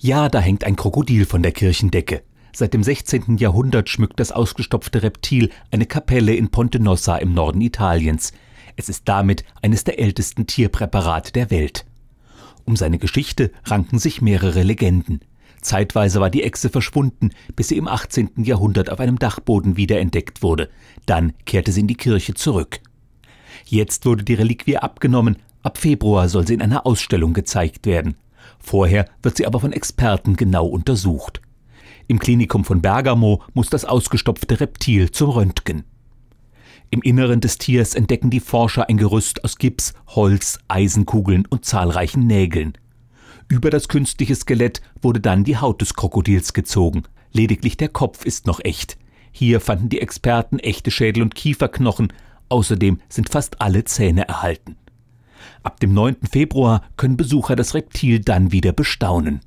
Ja, da hängt ein Krokodil von der Kirchendecke. Seit dem 16. Jahrhundert schmückt das ausgestopfte Reptil eine Kapelle in Ponte Nossa im Norden Italiens. Es ist damit eines der ältesten Tierpräparate der Welt. Um seine Geschichte ranken sich mehrere Legenden. Zeitweise war die Echse verschwunden, bis sie im 18. Jahrhundert auf einem Dachboden wiederentdeckt wurde. Dann kehrte sie in die Kirche zurück. Jetzt wurde die Reliquie abgenommen. Ab Februar soll sie in einer Ausstellung gezeigt werden. Vorher wird sie aber von Experten genau untersucht. Im Klinikum von Bergamo muss das ausgestopfte Reptil zum Röntgen. Im Inneren des Tiers entdecken die Forscher ein Gerüst aus Gips, Holz, Eisenkugeln und zahlreichen Nägeln. Über das künstliche Skelett wurde dann die Haut des Krokodils gezogen. Lediglich der Kopf ist noch echt. Hier fanden die Experten echte Schädel und Kieferknochen. Außerdem sind fast alle Zähne erhalten. Ab dem 9. Februar können Besucher das Reptil dann wieder bestaunen.